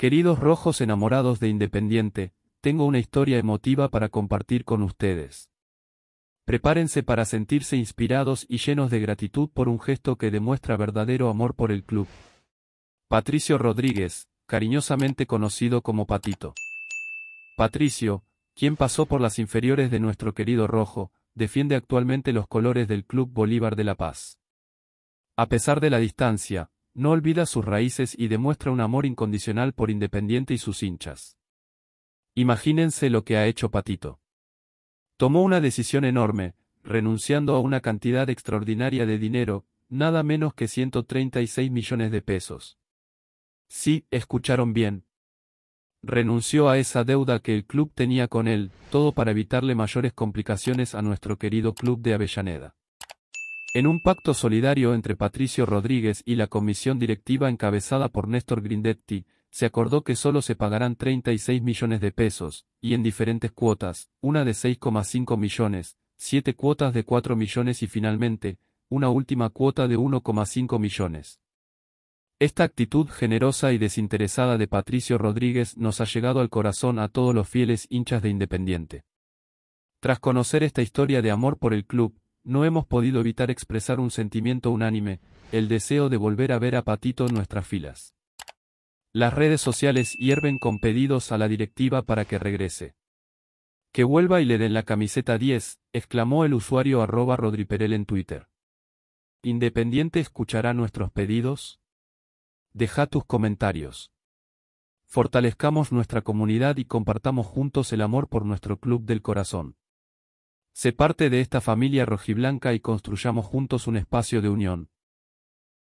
Queridos rojos enamorados de Independiente, tengo una historia emotiva para compartir con ustedes. Prepárense para sentirse inspirados y llenos de gratitud por un gesto que demuestra verdadero amor por el club. Patricio Rodríguez, cariñosamente conocido como Patito. Patricio, quien pasó por las inferiores de nuestro querido Rojo, defiende actualmente los colores del Club Bolívar de La Paz. A pesar de la distancia, no olvida sus raíces y demuestra un amor incondicional por Independiente y sus hinchas. Imagínense lo que ha hecho Patito. Tomó una decisión enorme, renunciando a una cantidad extraordinaria de dinero, nada menos que 136 millones de pesos. Sí, escucharon bien. Renunció a esa deuda que el club tenía con él, todo para evitarle mayores complicaciones a nuestro querido club de Avellaneda. En un pacto solidario entre Patricio Rodríguez y la comisión directiva encabezada por Néstor Grindetti, se acordó que solo se pagarán 36 millones de pesos, y en diferentes cuotas, una de 6,5 millones, siete cuotas de 4 millones y finalmente, una última cuota de 1,5 millones. Esta actitud generosa y desinteresada de Patricio Rodríguez nos ha llegado al corazón a todos los fieles hinchas de Independiente. Tras conocer esta historia de amor por el club, no hemos podido evitar expresar un sentimiento unánime, el deseo de volver a ver a Patito en nuestras filas. Las redes sociales hierven con pedidos a la directiva para que regrese. Que vuelva y le den la camiseta 10, exclamó el usuario arroba rodriperel en Twitter. ¿Independiente escuchará nuestros pedidos? Deja tus comentarios. Fortalezcamos nuestra comunidad y compartamos juntos el amor por nuestro club del corazón. Se parte de esta familia rojiblanca y construyamos juntos un espacio de unión.